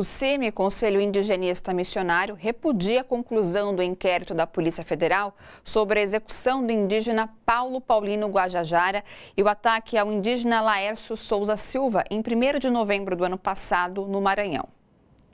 O CIMI, Conselho Indigenista Missionário, repudia a conclusão do inquérito da Polícia Federal sobre a execução do indígena Paulo Paulino Guajajara e o ataque ao indígena Laércio Souza Silva em 1 de novembro do ano passado, no Maranhão.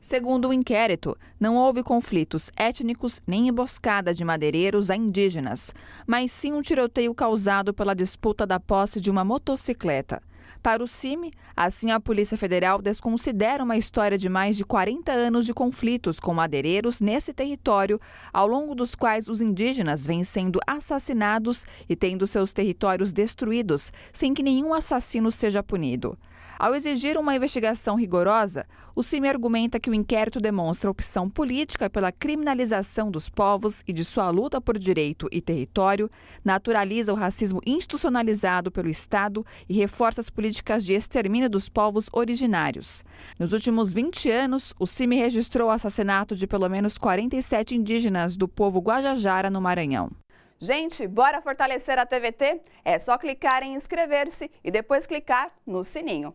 Segundo o inquérito, não houve conflitos étnicos nem emboscada de madeireiros a indígenas, mas sim um tiroteio causado pela disputa da posse de uma motocicleta. Para o CIMI, assim a Polícia Federal desconsidera uma história de mais de 40 anos de conflitos com madeireiros nesse território, ao longo dos quais os indígenas vêm sendo assassinados e tendo seus territórios destruídos, sem que nenhum assassino seja punido. Ao exigir uma investigação rigorosa, o CIMI argumenta que o inquérito demonstra opção política pela criminalização dos povos e de sua luta por direito e território, naturaliza o racismo institucionalizado pelo Estado e reforça as políticas de extermínio dos povos originários. Nos últimos 20 anos, o CIMI registrou o assassinato de pelo menos 47 indígenas do povo Guajajara, no Maranhão. Gente, bora fortalecer a TVT? É só clicar em inscrever-se e depois clicar no sininho.